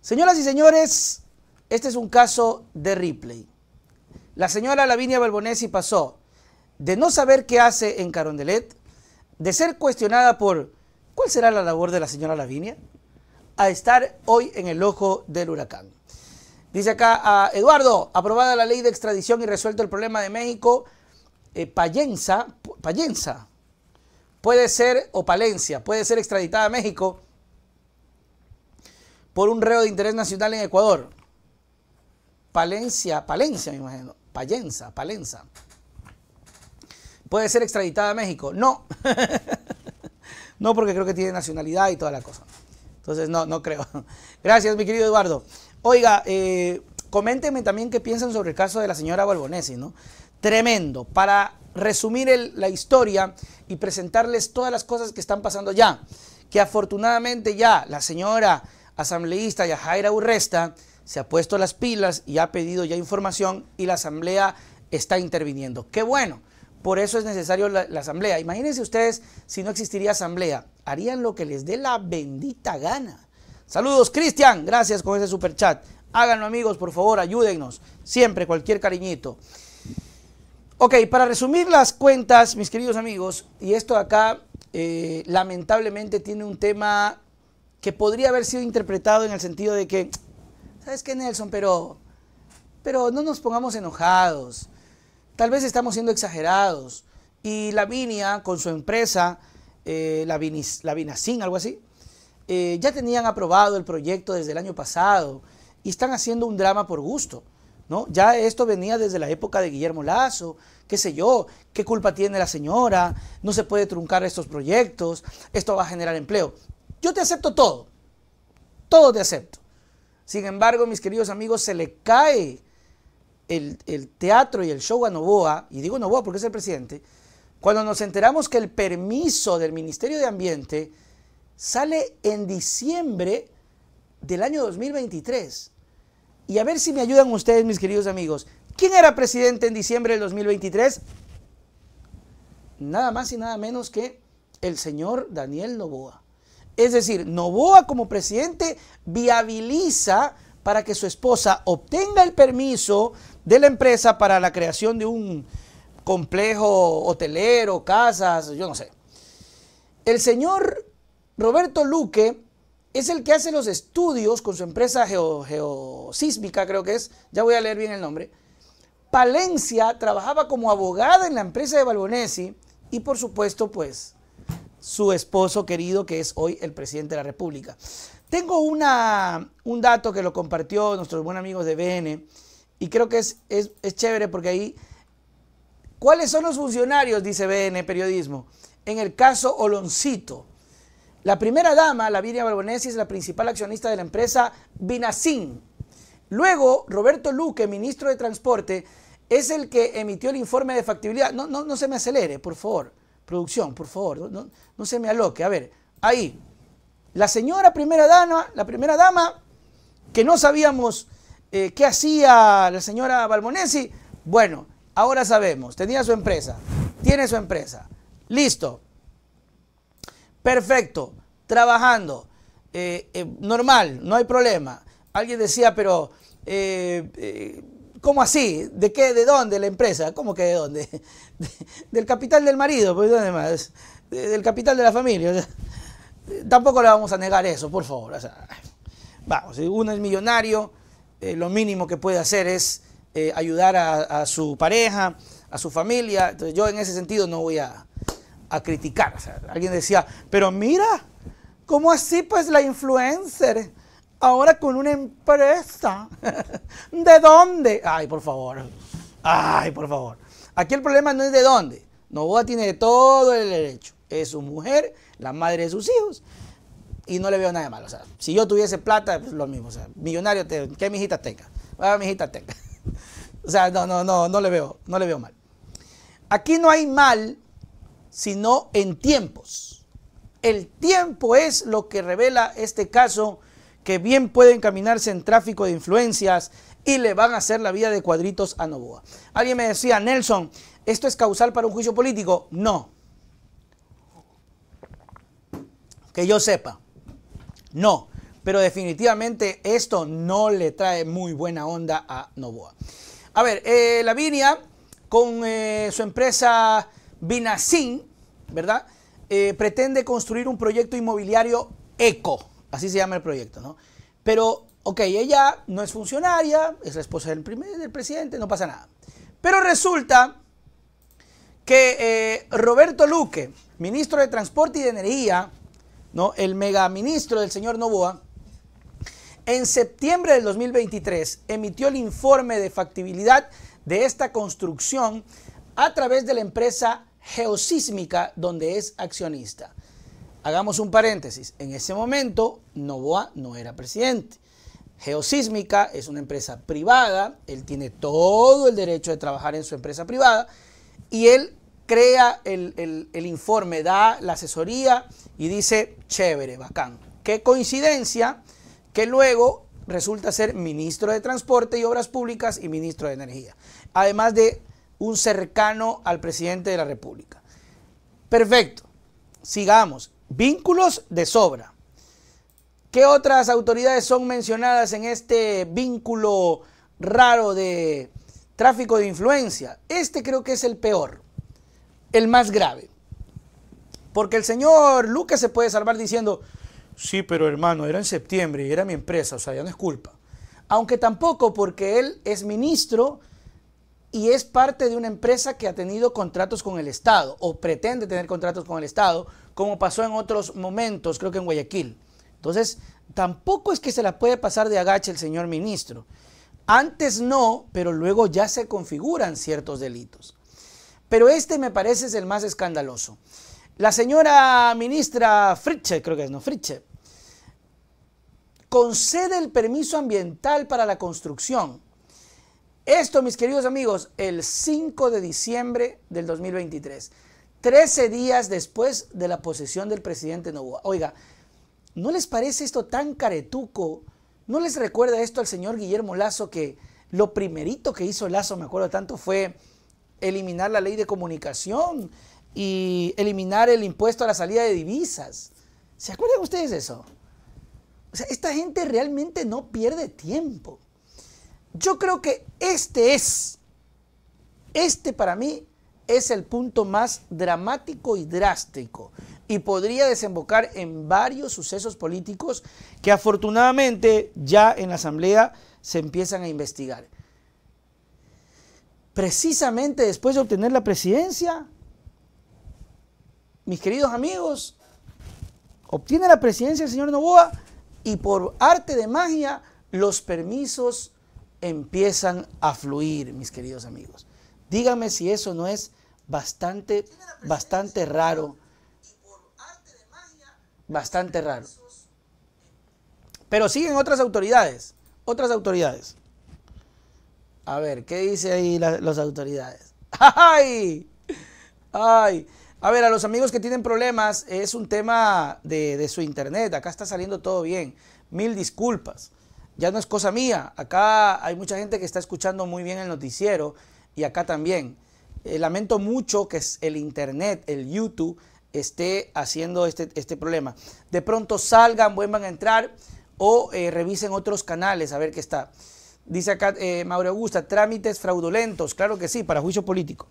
Señoras y señores, este es un caso de Ripley. La señora Lavinia Balbonesi pasó de no saber qué hace en Carondelet, de ser cuestionada por cuál será la labor de la señora Lavinia, a estar hoy en el ojo del huracán. Dice acá a ah, Eduardo, aprobada la ley de extradición y resuelto el problema de México, eh, Payenza puede ser, o Palencia, puede ser extraditada a México por un reo de interés nacional en Ecuador. Palencia, Palencia me imagino, Palenza, Palenza. ¿Puede ser extraditada a México? No. no, porque creo que tiene nacionalidad y toda la cosa. Entonces, no, no creo. Gracias, mi querido Eduardo. Oiga, eh, coméntenme también qué piensan sobre el caso de la señora Balbonesi, ¿no? Tremendo. Para resumir la historia y presentarles todas las cosas que están pasando ya, que afortunadamente ya la señora asambleísta Yajaira Urresta se ha puesto las pilas y ha pedido ya información y la asamblea está interviniendo. ¡Qué bueno! Por eso es necesario la, asamblea. Imagínense ustedes si no existiría asamblea. Harían lo que les dé la bendita gana. Saludos, Cristian. Gracias con ese super chat. Háganlo, amigos, por favor, ayúdenos, Siempre, cualquier cariñito. Ok, para resumir las cuentas, mis queridos amigos, y esto acá eh, lamentablemente tiene un tema podría haber sido interpretado en el sentido de que, ¿sabes qué, Nelson? Pero, pero no nos pongamos enojados. Tal vez estamos siendo exagerados. Y la Lavinia, con su empresa, eh, la algo así, eh, ya tenían aprobado el proyecto desde el año pasado y están haciendo un drama por gusto. ¿no? Ya esto venía desde la época de Guillermo Lazo, qué sé yo, qué culpa tiene la señora, no se puede truncar estos proyectos, esto va a generar empleo. Yo te acepto todo. Todo te acepto. Sin embargo, mis queridos amigos, se le cae el, teatro y el show a Novoa, y digo Novoa porque es el presidente, cuando nos enteramos que el permiso del Ministerio de Ambiente sale en diciembre del año 2023. Y a ver si me ayudan ustedes, mis queridos amigos. ¿Quién era presidente en diciembre del 2023? Nada más y nada menos que el señor Daniel Novoa. Es decir, Novoa como presidente viabiliza para que su esposa obtenga el permiso de la empresa para la creación de un complejo hotelero, casas, yo no sé. El señor Roberto Luque es el que hace los estudios con su empresa geosísmica, creo que es, ya voy a leer bien el nombre. Palencia trabajaba como abogada en la empresa de Balbonesi y por supuesto pues su esposo querido, que es hoy el presidente de la República. Tengo una, un dato que lo compartió nuestros buenos amigos de BN y creo que es, chévere porque ahí, ¿cuáles son los funcionarios? Dice BN Periodismo. En el caso Oloncito, la primera dama, Lavinia Balbonesi es la principal accionista de la empresa Binacin. Luego, Roberto Luque, ministro de Transporte, es el que emitió el informe de factibilidad. No, no, no se me acelere, por favor. Producción, por favor, no, se me aloque. A ver, ahí. La señora primera dama, la primera dama, que no sabíamos eh, qué hacía la señora Balmonesi. Bueno, ahora sabemos. Tenía su empresa. Tiene su empresa. Listo. Perfecto. Trabajando. Eh, eh, normal, no hay problema. Alguien decía, pero ¿Cómo así? ¿De qué? ¿De dónde la empresa? ¿Cómo que de dónde? del capital del marido, pues ¿dónde más? del capital de la familia. tampoco le vamos a negar eso, por favor. vamos, si uno es millonario, eh, lo mínimo que puede hacer es eh, ayudar a, su pareja, a su familia. Entonces yo en ese sentido no voy a, criticar. alguien decía, pero mira, ¿cómo así pues la influencer? ahora con una empresa. ¿De dónde? Ay, por favor. Ay, por favor. Aquí el problema no es de dónde. Novoa tiene todo el derecho. Es su mujer, la madre de sus hijos. Y no le veo nada malo. O sea, si yo tuviese plata, pues lo mismo. O sea, millonario, te, que mi hijita tenga. Ah, mi hijita tenga. O sea, no, no, no, no le veo, no le veo mal. Aquí no hay mal, sino en tiempos. El tiempo es lo que revela este caso que bien puede encaminarse en tráfico de influencias y le van a hacer la vida de cuadritos a Novoa. Alguien me decía, Nelson, ¿esto es causal para un juicio político? No. Que yo sepa, no. Pero definitivamente esto no le trae muy buena onda a Novoa. A ver, eh, Lavinia con eh, su empresa Vinacin, ¿verdad? Eh, pretende construir un proyecto inmobiliario eco Así se llama el proyecto, ¿no? Pero, ok, ella no es funcionaria, es la esposa del, primer, del presidente, no pasa nada. Pero resulta que eh, Roberto Luque, ministro de Transporte y de Energía, ¿no? el megaministro del señor Novoa, en septiembre del 2023 emitió el informe de factibilidad de esta construcción a través de la empresa geosísmica donde es accionista hagamos un paréntesis, en ese momento Novoa no era presidente. Geosísmica es una empresa privada, él tiene todo el derecho de trabajar en su empresa privada y él crea el, informe, da la asesoría y dice, chévere, bacán. Qué coincidencia que luego resulta ser ministro de Transporte y Obras Públicas y ministro de Energía, además de un cercano al presidente de la República. Perfecto, sigamos. Vínculos de sobra. ¿Qué otras autoridades son mencionadas en este vínculo raro de tráfico de influencia? Este creo que es el peor, el más grave. Porque el señor Lucas se puede salvar diciendo, sí, pero hermano, era en septiembre y era mi empresa, o sea, ya no es culpa. Aunque tampoco porque él es ministro y es parte de una empresa que ha tenido contratos con el Estado o pretende tener contratos con el Estado como pasó en otros momentos, creo que en Guayaquil. Entonces, tampoco es que se la puede pasar de agache el señor ministro. Antes no, pero luego ya se configuran ciertos delitos. Pero este me parece es el más escandaloso. La señora ministra Fritche, creo que es, ¿no? Fritsche, concede el permiso ambiental para la construcción. Esto, mis queridos amigos, el 5 de diciembre del 2023. 13 días después de la posesión del presidente Novoa. Oiga, ¿no les parece esto tan caretuco? ¿No les recuerda esto al señor Guillermo Lazo que lo primerito que hizo Lazo, me acuerdo tanto, fue eliminar la ley de comunicación y eliminar el impuesto a la salida de divisas? ¿Se acuerdan ustedes de eso? O sea, esta gente realmente no pierde tiempo. Yo creo que este es, este para mí es el punto más dramático y drástico y podría desembocar en varios sucesos políticos que afortunadamente ya en la Asamblea se empiezan a investigar. Precisamente después de obtener la presidencia, mis queridos amigos, obtiene la presidencia el señor Novoa y por arte de magia los permisos empiezan a fluir, mis queridos amigos. Díganme si eso no es bastante, bastante raro. Bastante raro. Pero siguen otras autoridades. Otras autoridades. A ver, ¿qué dice ahí las autoridades? ¡Ay! ¡Ay! A ver, a los amigos que tienen problemas, es un tema de, de su internet. Acá está saliendo todo bien. Mil disculpas. Ya no es cosa mía. Acá hay mucha gente que está escuchando muy bien el noticiero y acá también. Eh, lamento mucho que el Internet, el YouTube, esté haciendo este, este problema. De pronto salgan, vuelvan a entrar o eh, revisen otros canales a ver qué está. Dice acá eh, Mauro Augusta, trámites fraudulentos. Claro que sí, para juicio político.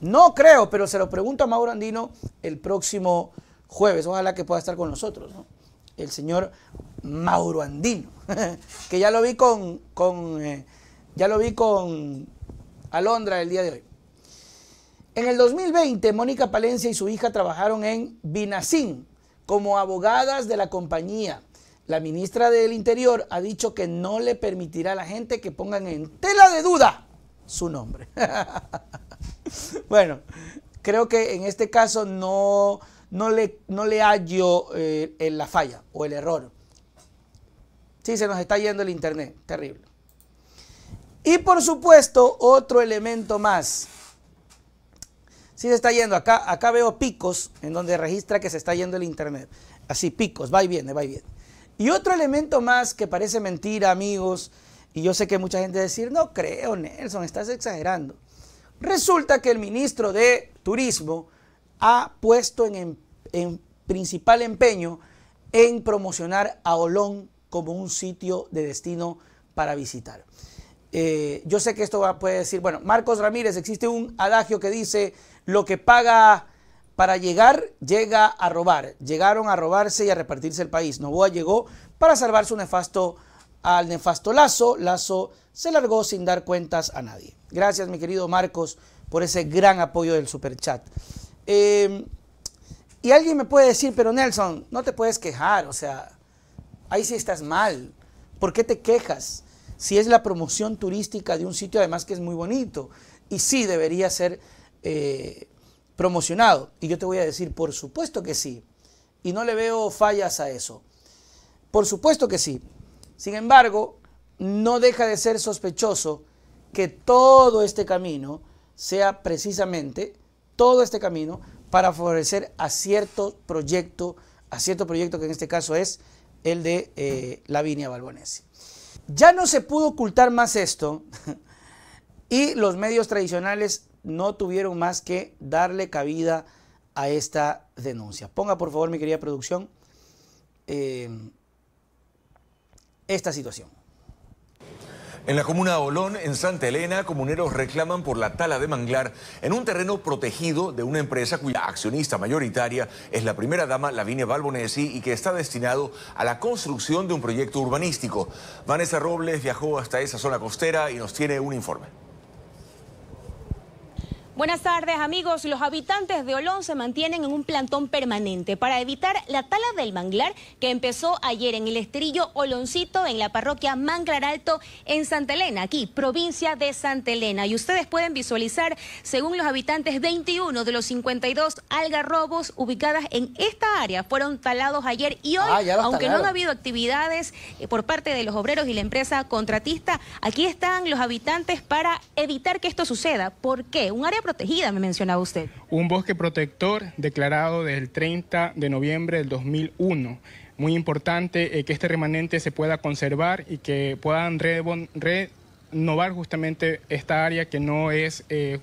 No creo, pero se lo pregunto a Mauro Andino el próximo jueves. Ojalá que pueda estar con nosotros, ¿no? El señor Mauro Andino, que ya lo vi con, ya lo vi con Alondra el día de hoy. En el 2020, Mónica Palencia y su hija trabajaron en Binacin como abogadas de la compañía. La ministra del Interior ha dicho que no le permitirá a la gente que pongan en tela de duda su nombre. bueno, creo que en este caso no, no, le, no le hallo eh, en la falla o el error. Sí, se nos está yendo el internet, terrible. Y por supuesto, otro elemento más. Sí se está yendo. Acá, acá veo picos en donde registra que se está yendo el Internet. Así, picos, va y viene, va y viene. Y otro elemento más que parece mentira, amigos, y yo sé que mucha gente va a decir, no creo, Nelson, estás exagerando. Resulta que el ministro de Turismo ha puesto en, principal empeño en promocionar a Olón como un sitio de destino para visitar. Eh, yo sé que esto puede decir, bueno, Marcos Ramírez, existe un adagio que dice, lo que paga para llegar, llega a robar. Llegaron a robarse y a repartirse el país. Novoa llegó para salvar su nefasto al nefasto Lazo. Lazo se largó sin dar cuentas a nadie. Gracias, mi querido Marcos, por ese gran apoyo del superchat. Em, y alguien me puede decir, pero Nelson, no te puedes quejar, o sea, ahí sí estás mal. ¿Por qué te quejas? Si es la promoción turística de un sitio, además que es muy bonito. Y sí debería ser eh, promocionado. Y yo te voy a decir, por supuesto que sí. Y no le veo fallas a eso. Por supuesto que sí. Sin embargo, no deja de ser sospechoso que todo este camino sea precisamente, todo este camino, para favorecer a cierto proyecto, a cierto proyecto que en este caso es el de la eh, Lavinia Balbonesi. Ya no se pudo ocultar más esto y los medios tradicionales no tuvieron más que darle cabida a esta denuncia. Ponga por favor, mi querida producción, eh, esta situación. En la comuna de Olón, en Santa Elena, comuneros reclaman por la tala de manglar en un terreno protegido de una empresa cuya accionista mayoritaria es la primera dama Lavinia Balbonesi y que está destinado a la construcción de un proyecto urbanístico. Vanessa Robles viajó hasta esa zona costera y nos tiene un informe. Buenas tardes amigos, los habitantes de Olón se mantienen en un plantón permanente para evitar la tala del manglar que empezó ayer en el estrillo Oloncito en la parroquia Manglar Alto en Santa Elena, aquí, provincia de Santa Elena. Y ustedes pueden visualizar, según los habitantes, 21 de los 52 algarrobos ubicadas en esta área fueron talados ayer y hoy, ah, aunque no ha habido actividades eh, por parte de los obreros y la empresa contratista, aquí están los habitantes para evitar que esto suceda. ¿Por qué? Un área protegida, me mencionaba usted. Un bosque protector declarado desde el 30 de noviembre del 2001 muy importante eh, que este remanente se pueda conservar y que puedan renovar justamente esta área que no es eh,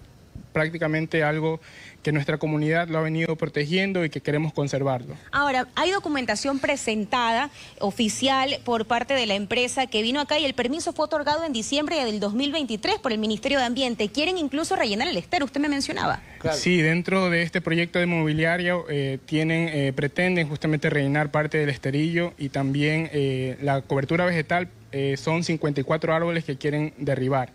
prácticamente algo que nuestra comunidad lo ha venido protegiendo y que queremos conservarlo. Ahora, hay documentación presentada oficial por parte de la empresa que vino acá y el permiso fue otorgado en diciembre del 2023 por el Ministerio de Ambiente. Quieren incluso rellenar el estero, usted me mencionaba. Sí, dentro de este proyecto de mobiliario eh, tienen, eh, pretenden justamente rellenar parte del esterillo y también eh, la cobertura vegetal son 54 árboles que quieren derribar.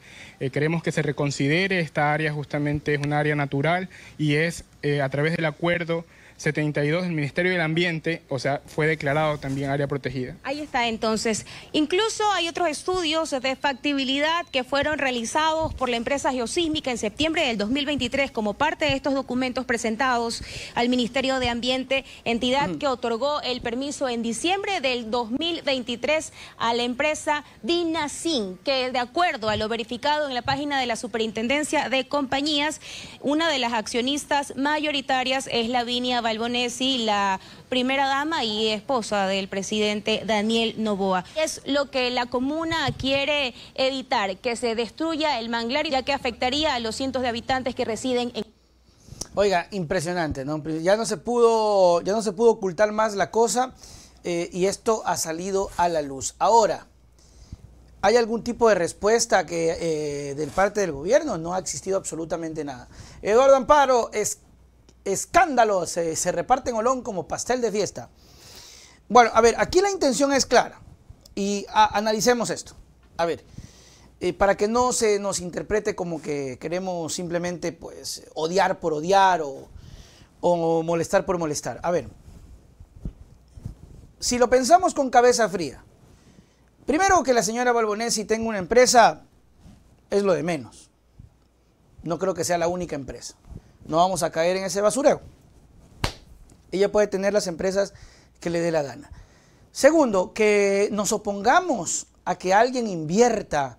queremos que se reconsidere esta área justamente es un área natural y es eh, a través del acuerdo 72 del Ministerio del Ambiente, o sea, fue declarado también área protegida. Ahí está entonces. Incluso hay otros estudios de factibilidad que fueron realizados por la empresa geosísmica en septiembre del 2023 como parte de estos documentos presentados al Ministerio de Ambiente, entidad que otorgó el permiso en diciembre del 2023 a la empresa Dinacin, que de acuerdo a lo verificado en la página de la Superintendencia de Compañías, una de las accionistas mayoritarias es la Lavinia Balbonesi, la primera dama y esposa del presidente Daniel Novoa. Es lo que la comuna quiere evitar, que se destruya el manglar, ya que afectaría a los cientos de habitantes que residen en... Oiga, impresionante, ¿no? Ya no se pudo, ya no se pudo ocultar más la cosa eh, y esto ha salido a la luz. Ahora, ¿hay algún tipo de respuesta que eh, del parte del gobierno? No ha existido absolutamente nada. Eduardo Amparo es Escándalo, se, reparten olón como pastel de fiesta. Bueno, a ver, aquí la intención es clara y analicemos esto. A ver, eh, para que no se nos interprete como que queremos simplemente pues odiar por odiar o, o molestar por molestar. A ver, si lo pensamos con cabeza fría, primero que la señora Balbonesi tenga una empresa es lo de menos. No creo que sea la única empresa no vamos a caer en ese basureo. Ella puede tener las empresas que le dé la gana. Segundo, que nos opongamos a que alguien invierta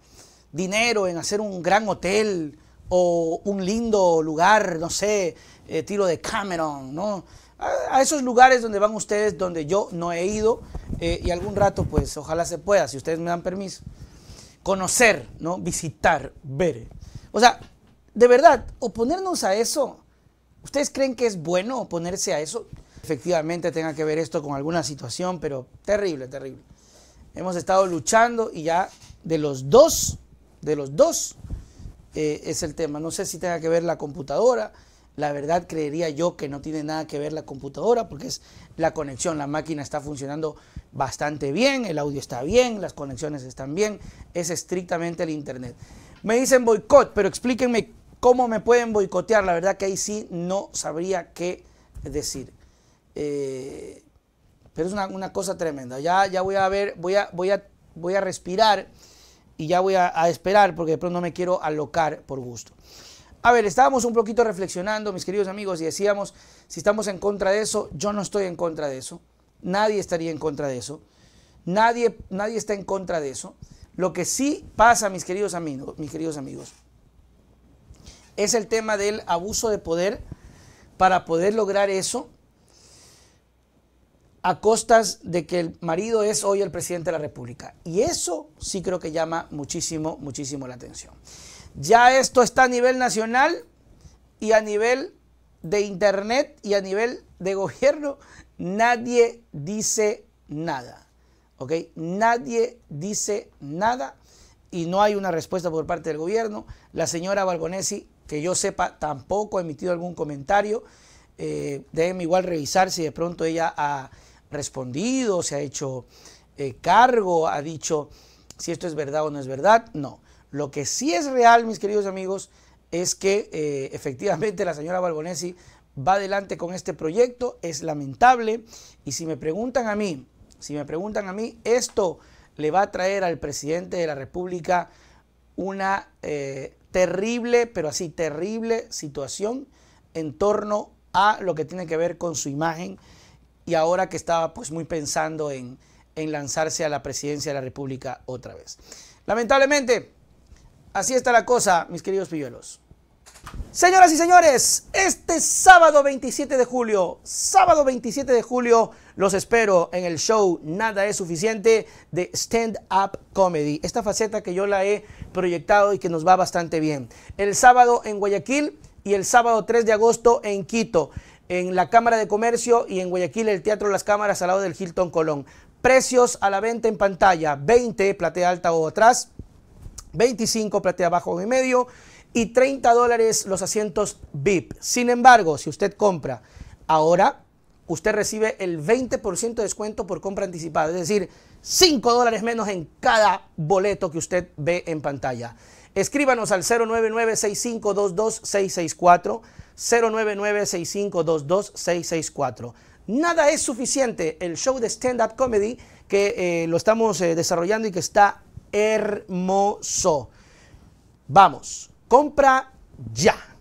dinero en hacer un gran hotel o un lindo lugar, no sé, eh, tiro de Cameron, ¿no? A, esos lugares donde van ustedes, donde yo no he ido, eh, y algún rato, pues ojalá se pueda, si ustedes me dan permiso. Conocer, ¿no? Visitar, ver. O sea, de verdad, oponernos a eso, ¿ustedes creen que es bueno oponerse a eso? Efectivamente tenga que ver esto con alguna situación, pero terrible, terrible. Hemos estado luchando y ya de los dos, de los dos, eh, es el tema. No sé si tenga que ver la computadora. La verdad creería yo que no tiene nada que ver la computadora porque es la conexión. La máquina está funcionando bastante bien, el audio está bien, las conexiones están bien. Es estrictamente el Internet. Me dicen boicot, pero explíquenme ¿Cómo me pueden boicotear? La verdad que ahí sí no sabría qué decir. Eh, pero es una, cosa tremenda. Ya, ya voy a ver, voy a, voy a, voy a respirar y ya voy a, esperar porque de pronto no me quiero alocar por gusto. A ver, estábamos un poquito reflexionando, mis queridos amigos, y decíamos, si estamos en contra de eso, yo no estoy en contra de eso. Nadie estaría en contra de eso. Nadie, nadie está en contra de eso. Lo que sí pasa, mis queridos amigos, mis queridos amigos, es el tema del abuso de poder para poder lograr eso a costas de que el marido es hoy el presidente de la República. Y eso sí creo que llama muchísimo, muchísimo la atención. Ya esto está a nivel nacional y a nivel de internet y a nivel de gobierno, nadie dice nada. ¿Ok? Nadie dice nada y no hay una respuesta por parte del gobierno. La señora Balbonesi que yo sepa, tampoco ha emitido algún comentario. Eh, déjenme igual revisar si de pronto ella ha respondido, se ha hecho eh, cargo, ha dicho si esto es verdad o no es verdad. No. Lo que sí es real, mis queridos amigos, es que eh, efectivamente la señora Balbonesi va adelante con este proyecto. Es lamentable. Y si me preguntan a mí, si me preguntan a mí, esto le va a traer al presidente de la República una eh, terrible, pero así terrible situación en torno a lo que tiene que ver con su imagen y ahora que estaba pues muy pensando en, en lanzarse a la presidencia de la República otra vez. Lamentablemente, así está la cosa, mis queridos pilluelos. Señoras y señores, este sábado 27 de julio, sábado 27 de julio, los espero en el show Nada es suficiente de Stand Up Comedy. Esta faceta que yo la he proyectado y que nos va bastante bien. El sábado en Guayaquil y el sábado 3 de agosto en Quito, en la Cámara de Comercio y en Guayaquil el Teatro Las Cámaras al lado del Hilton Colón. Precios a la venta en pantalla, 20 platea alta o atrás, 25 platea abajo en medio y 30 dólares los asientos VIP. Sin embargo, si usted compra ahora, usted recibe el 20% de descuento por compra anticipada, es decir, 5 dólares menos en cada boleto que usted ve en pantalla. Escríbanos al 099 0996522664. Nada es suficiente, el show de stand-up comedy que eh, lo estamos eh, desarrollando y que está hermoso. Vamos, compra ya.